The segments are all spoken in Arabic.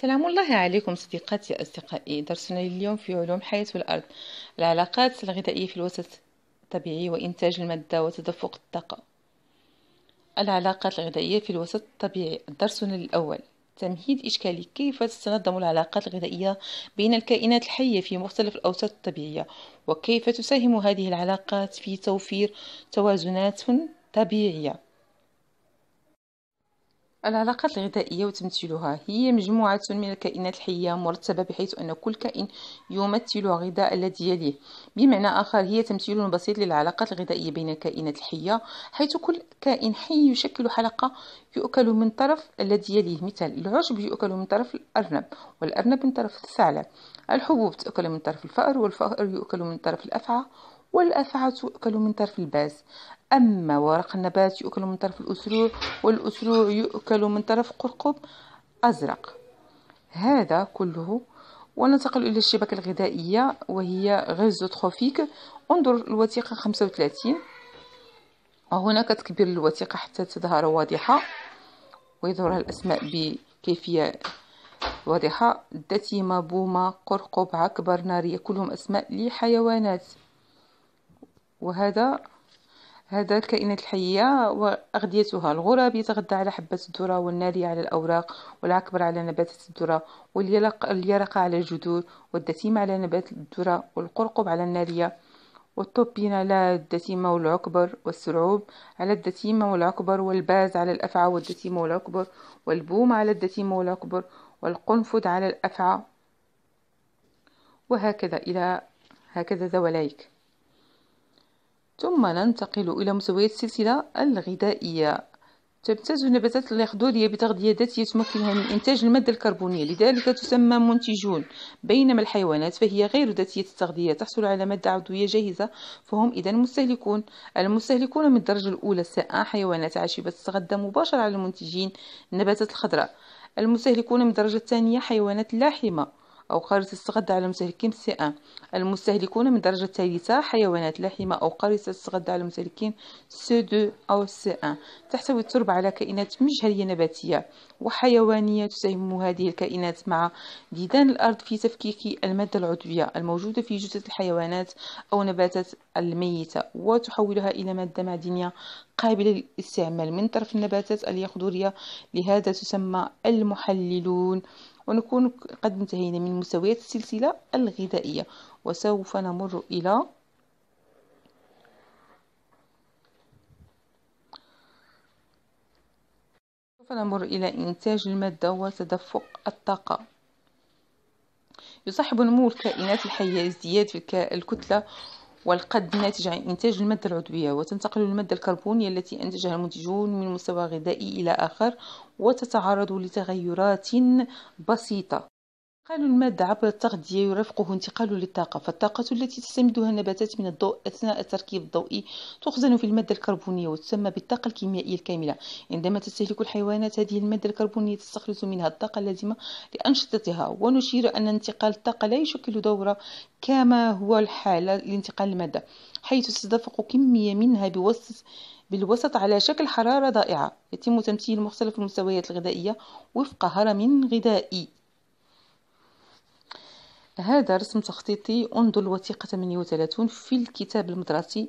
سلام الله عليكم صديقاتي أصدقائي درسنا اليوم في علوم حياة الأرض العلاقات الغذائية في الوسط الطبيعي وإنتاج المادة وتدفق الطاقة العلاقات الغذائية في الوسط الطبيعي درسنا الأول تمهيد إشكالي كيف تتنظم العلاقات الغذائية بين الكائنات الحية في مختلف الأوساط الطبيعية وكيف تساهم هذه العلاقات في توفير توازنات طبيعية العلاقات الغذائية وتمثيلها هي مجموعة من الكائنات الحية مرتبة بحيث أن كل كائن يمثل غذاء الذي يليه بمعنى آخر هي تمثيل بسيط للعلاقات الغذائية بين الكائنات الحية حيث كل كائن حي يشكل حلقة يؤكل من طرف الذي يليه مثال العشب يؤكل من طرف الأرنب والأرنب من طرف الثعلب الحبوب تؤكل من طرف الفأر والفأر يؤكل من طرف الأفعى والأفعى تؤكل من طرف الباس أما ورق النبات يؤكل من طرف الأسروع والأسروع يؤكل من طرف قرقب أزرق هذا كله وننتقل إلى الشبكة الغذائية وهي غزو تروفيك انظر الوثيقة 35 وهنا كتكبير الوثيقة حتى تظهر واضحة ويظهرها الأسماء بكيفية واضحة دتيمة بومة قرقب عكبر نارية كلهم أسماء لحيوانات وهذا هذا الكائنات الحية وأغذيتها الغراب يتغذى على حبات الذرة والنارية على الأوراق والعكبر على نباتات الذرة واليرقة على الجذور والدسيم على نبات الذرة والقرقب على النارية والطوبين على الدسيمة والعكبر والسرعوب على الدسيمة والعكبر والباز على الأفعى والدسيمة والعكبر والبوم على الدسيمة والعكبر والقنفذ على الأفعى وهكذا إلى هكذا ذوليك ثم ننتقل إلى مستويات السلسلة الغذائية تمتاز النباتات اليخضرية بتغذية ذاتية تمكنها من إنتاج المادة الكربونية لذلك تسمى منتجون بينما الحيوانات فهي غير ذاتية التغذية تحصل على مادة عضوية جاهزة فهم إذا مستهلكون المستهلكون من الدرجة الأولى ساء حيوانات عاشبة تتغذى مباشرة على المنتجين النباتات الخضراء المستهلكون من الدرجة الثانية حيوانات لاحمة أو قارصة الصغد على المستهلكين سي أن المستهلكون من درجة ثالثة حيوانات لحمة أو قارصة الصغد على المستهلكين سي دو أو سي أن تحتوي التربة على كائنات مجهرية نباتية وحيوانية تساهم هذه الكائنات مع ديدان الأرض في تفكيك المادة العضوية الموجودة في جثث الحيوانات أو نباتات الميتة وتحولها إلى مادة معدنية قابلة للاستعمال من طرف النباتات اليخضرية لهذا تسمى المحللون ونكون قد انتهينا من مستويات السلسلة الغذائية وسوف نمر إلى سوف نمر إلى إنتاج المادة وتدفق الطاقة يصاحب نمو الكائنات الحية ازدياد في الكتلة والقد الناتج عن إنتاج المادة العضوية وتنتقل المادة الكربونية التي أنتجها المنتجون من مستوى غذائي إلى آخر وتتعرض لتغيرات بسيطة انتقال المادة عبر التغذية يرافقه انتقال للطاقة فالطاقة التي تستمدها النباتات من الضوء أثناء التركيب الضوئي تخزن في المادة الكربونية وتسمى بالطاقة الكيميائية الكاملة عندما تستهلك الحيوانات هذه المادة الكربونية تستخلص منها الطاقة اللازمة لأنشطتها ونشير أن انتقال الطاقة لا يشكل دورة كما هو الحال لانتقال المادة حيث تتدفق كمية منها بوسط بالوسط على شكل حرارة ضائعة يتم تمثيل مختلف المستويات الغذائية وفق هرم غذائي هذا رسم تخطيطي انظر الوثيقة 38 في الكتاب المدرسي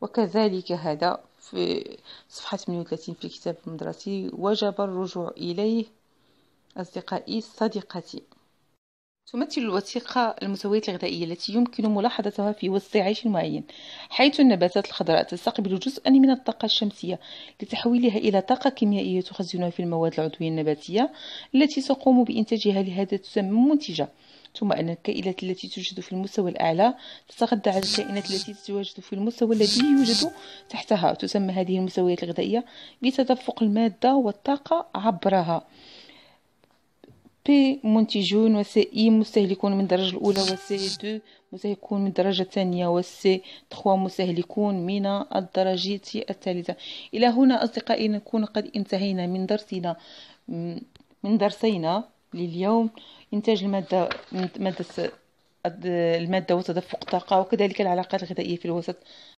وكذلك هذا في صفحة 38 في الكتاب المدرسي وجب الرجوع إليه أصدقائي صديقتي تمثل الوثيقة المسويات الغذائية التي يمكن ملاحظتها في وسط عيش معين حيث النباتات الخضراء تستقبل جزءا من الطاقة الشمسية لتحويلها إلى طاقة كيميائية تخزنها في المواد العضوية النباتية التي تقوم بإنتاجها لهذا تسمى منتجة ثم أن الكائنات التي توجد في المستوى الأعلى تتغذى على الكائنات التي تتواجد في المستوى الذي يوجد تحتها تسمى هذه المستويات الغذائية بتدفق المادة والطاقة عبرها بي منتجون وسي e مستهلكون من الدرجة الأولى وسي دو مستهلكون من الدرجة الثانية وسي تخوا مستهلكون من الدرجة الثالثة إلى هنا أصدقائي نكون قد انتهينا من درسنا من درسينا لليوم إنتاج المادة مادة المادة وتدفق الطاقة وكذلك العلاقات الغذائية في الوسط